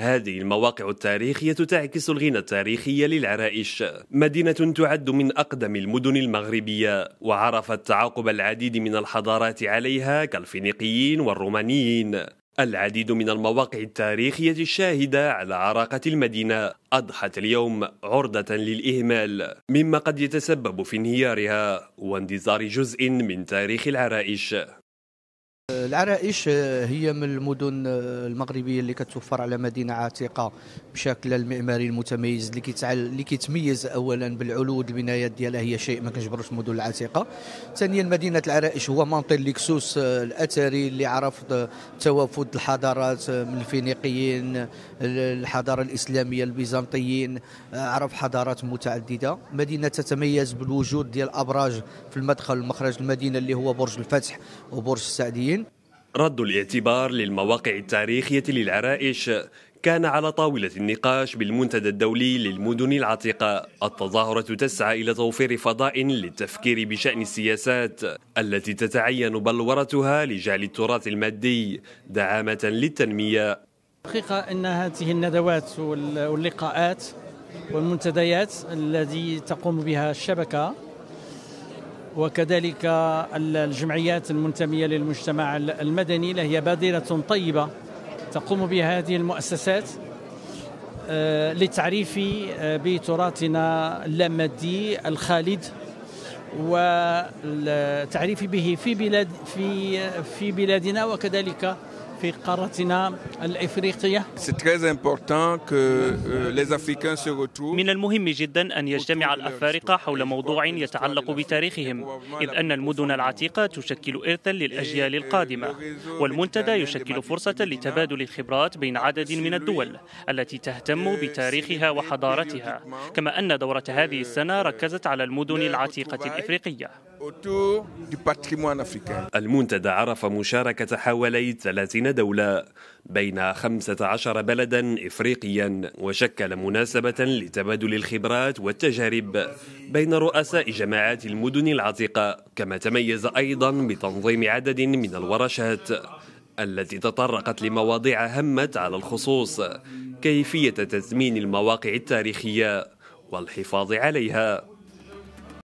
هذه المواقع التاريخية تعكس الغنى التاريخي للعرائش مدينة تعد من أقدم المدن المغربية وعرفت تعاقب العديد من الحضارات عليها كالفينيقيين والرومانيين العديد من المواقع التاريخية الشاهدة على عراقة المدينة أضحت اليوم عرضة للإهمال مما قد يتسبب في انهيارها واندثار جزء من تاريخ العرائش العرائش آه، هي من المدن آه، المغربيه اللي كتوفر على مدينه عتيقه بشكل المعماري المتميز اللي كيتعل اللي كيتميز اولا بالعلو البنايات ديالها هي شيء ما كنجبروش المدن العتيقه ثانيا مدينه العرائش هو منطقه ليكسوس آه، الاثري اللي عرف توافد الحضارات من الفينيقيين الحضاره الاسلاميه البيزنطيين عرف حضارات متعدده مدينه تتميز بالوجود ديال ابراج في المدخل والمخرج المدينه اللي هو برج الفتح وبرج السعديين رد الاعتبار للمواقع التاريخية للعرائش كان على طاولة النقاش بالمنتدى الدولي للمدن العتيقة التظاهرة تسعى إلى توفير فضاء للتفكير بشأن السياسات التي تتعين بلورتها لجعل التراث المادي دعامة للتنمية حقيقة أن هذه الندوات واللقاءات والمنتديات التي تقوم بها الشبكة وكذلك الجمعيات المنتمية للمجتمع المدني هي بادرة طيبة تقوم بها هذه المؤسسات للتعريف آه، آه، بتراثنا اللامادي الخالد والتعريف به في بلاد في في بلادنا وكذلك في قارتنا الإفريقية euh, من المهم جدا أن يجتمع الأفارقة حول موضوع يتعلق بتاريخهم إذ أن المدن العتيقة تشكل إرثا للأجيال القادمة والمنتدى يشكل فرصة لتبادل الخبرات بين عدد من الدول التي تهتم بتاريخها وحضارتها كما أن دورة هذه السنة euh, ركزت على المدن العتيقة الإفريقية المنتدى عرف مشاركة حوالي 30 دولة بين 15 بلدا إفريقيا وشكل مناسبة لتبادل الخبرات والتجارب بين رؤساء جماعات المدن العتيقة كما تميز أيضا بتنظيم عدد من الورشات التي تطرقت لمواضيع همت على الخصوص كيفية تزمين المواقع التاريخية والحفاظ عليها